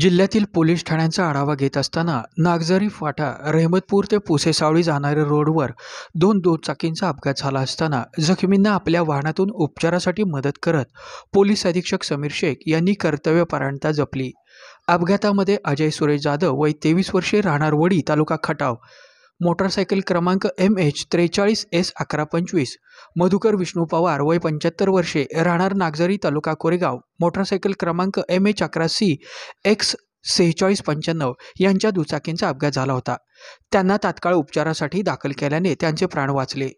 जिल्ह्यातील पोलीस ठाण्यांचा आढावा घेत असताना नागझरी फाटा रहमतपूर ते पुसेसावळी जाणाऱ्या रोडवर दोन दुचाकींचा अपघात झाला असताना जखमींना आपल्या वाहनातून उपचारासाठी मदत करत पोलीस अधीक्षक समीर शेख यांनी कर्तव्यपरायणता जपली अपघातामध्ये अजय सुरेश जाधव वय तेवीस वर्षे राहणार वडी तालुका खटाव मोटरसायकल क्रमांक एम एच त्रेचाळीस एस अकरा पंचवीस मधुकर विष्णू पवार वय पंच्याहत्तर वर्षे राहणार नागझरी तालुका कोरेगाव मोटारसायकल क्रमांक एम एच अकरा सी एक्स सेहेचाळीस पंच्याण्णव यांच्या दुचाकींचा अपघात झाला होता त्यांना तात्काळ उपचारासाठी दाखल केल्याने त्यांचे प्राण वाचले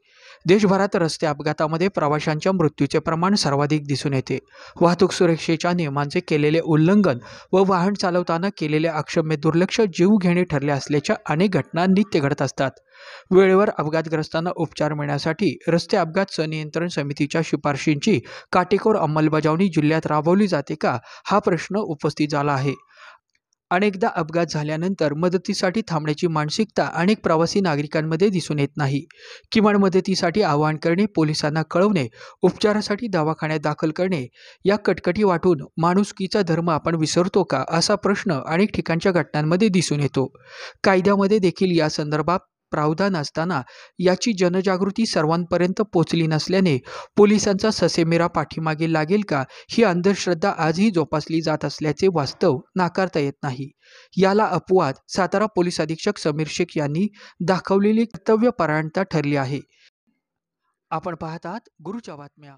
देशभरात रस्ते अपघातामध्ये प्रवाशांच्या मृत्यूचे प्रमाण सर्वाधिक दिसून येते वाहतूक सुरक्षेच्या नियमांचे केलेले उल्लंघन व वाहन चालवताना केलेले अक्षम्य दुर्लक्ष जीवघेणे ठरले असल्याच्या अनेक घटना नित्य घडत असतात वेळेवर अपघातग्रस्तांना उपचार मिळण्यासाठी रस्ते अपघात सनियंत्रण समितीच्या शिफारशींची काटेकोर अंमलबजावणी जिल्ह्यात राबवली जाते का हा प्रश्न उपस्थित झाला आहे अनेकदा अपघात झाल्यानंतर मदतीसाठी थांबण्याची मानसिकता अनेक प्रवासी नागरिकांमध्ये दिसून येत नाही किमान मदतीसाठी आवाहन करणे पोलिसांना कळवणे उपचारासाठी दवाखान्यात दाखल करणे या कटकटी वाटून माणुसकीचा धर्म आपण विसरतो का असा प्रश्न अनेक ठिकाणच्या घटनांमध्ये दिसून येतो कायद्यामध्ये देखील या संदर्भात प्रावधान असताना याची जनजागृती सर्वांपर्यंत पोचली नसल्याने पोलिसांचा ससेमेरा पाठीमागे लागेल का ही अंधश्रद्धा आजही जोपासली जात असल्याचे वास्तव नाकारता येत नाही याला अपवाद सातारा पोलीस अधीक्षक समीर शेख यांनी दाखवलेली कर्तव्यपरायणता ठरली आहे आपण पाहतात गुरुच्या बातम्या